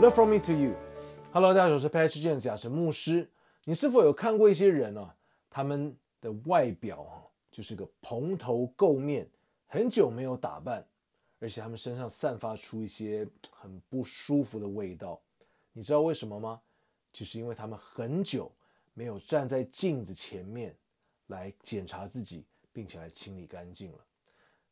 Look from me to you. Hello，大家好，我是 Patrick James 牧师。你是否有看过一些人呢？他们的外表就是个蓬头垢面，很久没有打扮，而且他们身上散发出一些很不舒服的味道。你知道为什么吗？就是因为他们很久没有站在镜子前面来检查自己，并且来清理干净了。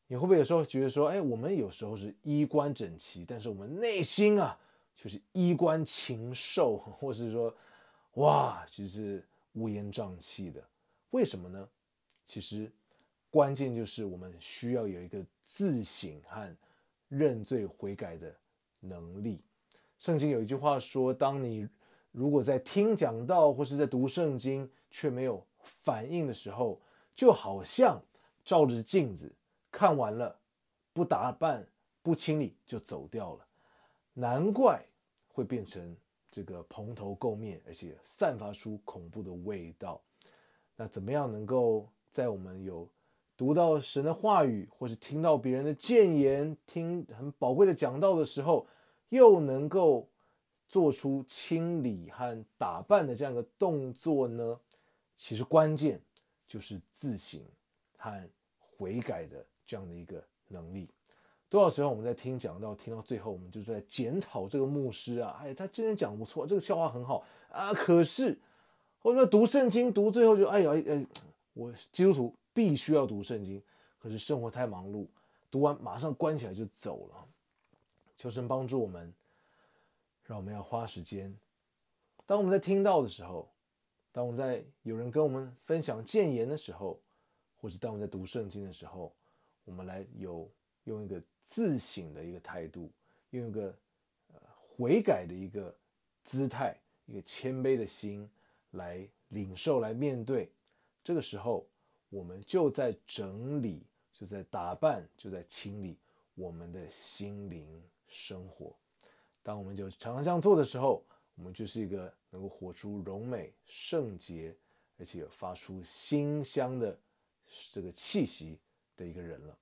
你会不会有时候觉得说，哎，我们有时候是衣冠整齐，但是我们内心啊？就是衣冠禽兽，或是说，哇，其实是乌烟瘴气的。为什么呢？其实关键就是我们需要有一个自省和认罪悔改的能力。圣经有一句话说：，当你如果在听讲道或是在读圣经却没有反应的时候，就好像照着镜子看完了，不打扮、不清理就走掉了。难怪。会变成这个蓬头垢面，而且散发出恐怖的味道。那怎么样能够在我们有读到神的话语，或是听到别人的谏言，听很宝贵的讲道的时候，又能够做出清理和打扮的这样的动作呢？其实关键就是自省和悔改的这样的一个能力。多少时候我们在听讲到听到最后，我们就是在检讨这个牧师啊？哎，他今天讲不错，这个笑话很好啊。可是，者说读圣经读最后就哎呀哎，我基督徒必须要读圣经，可是生活太忙碌，读完马上关起来就走了。求神帮助我们，让我们要花时间。当我们在听到的时候，当我们在有人跟我们分享建言的时候，或是当我们在读圣经的时候，我们来有。用一个自省的一个态度，用一个呃悔改的一个姿态，一个谦卑的心来领受、来面对。这个时候，我们就在整理，就在打扮，就在清理我们的心灵生活。当我们就常常这样做的时候，我们就是一个能够活出荣美、圣洁，而且发出馨香的这个气息的一个人了。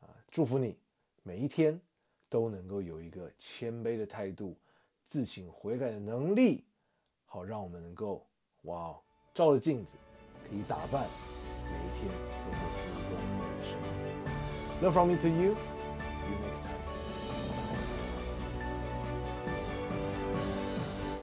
啊！祝福你每一天都能够有一个谦卑的态度，自省悔改的能力，好让我们能够哇，照着镜子可以打扮，每一天都会出一段美的生活。Love from me to you，You See n e x t t i m e